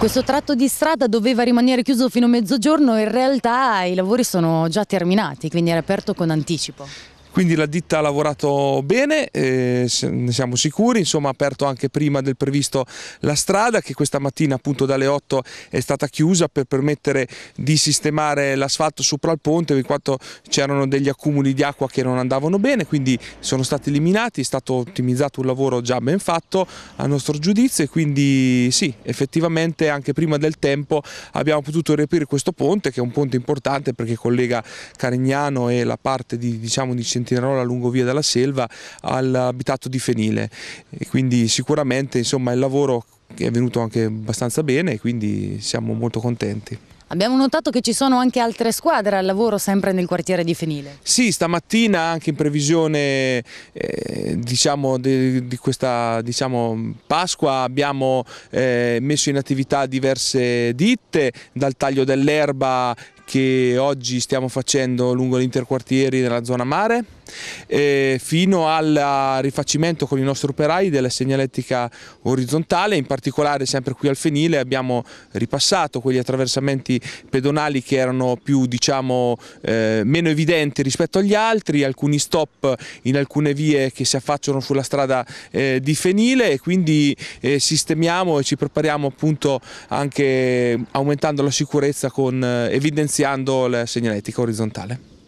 Questo tratto di strada doveva rimanere chiuso fino a mezzogiorno, in realtà i lavori sono già terminati, quindi era aperto con anticipo. Quindi la ditta ha lavorato bene, eh, ne siamo sicuri, insomma ha aperto anche prima del previsto la strada che questa mattina appunto dalle 8 è stata chiusa per permettere di sistemare l'asfalto sopra il ponte in quanto c'erano degli accumuli di acqua che non andavano bene, quindi sono stati eliminati, è stato ottimizzato un lavoro già ben fatto a nostro giudizio e quindi sì, effettivamente anche prima del tempo abbiamo potuto reperire questo ponte che è un ponte importante perché collega Carignano e la parte di, diciamo, di centrale Centinerola lungo via della Selva all'abitato di Fenile e quindi sicuramente insomma, il lavoro è venuto anche abbastanza bene e quindi siamo molto contenti. Abbiamo notato che ci sono anche altre squadre al lavoro sempre nel quartiere di Fenile. Sì, stamattina anche in previsione eh, diciamo, di, di, questa diciamo, Pasqua abbiamo eh, messo in attività diverse ditte, dal taglio dell'erba che oggi stiamo facendo lungo l'interquartieri nella zona mare eh, fino al rifacimento con i nostri operai della segnaletica orizzontale, in particolare sempre qui al Fenile abbiamo ripassato quegli attraversamenti pedonali che erano più diciamo eh, meno evidenti rispetto agli altri, alcuni stop in alcune vie che si affacciano sulla strada eh, di Fenile e quindi eh, sistemiamo e ci prepariamo appunto anche aumentando la sicurezza con, eh, evidenziando la segnaletica orizzontale.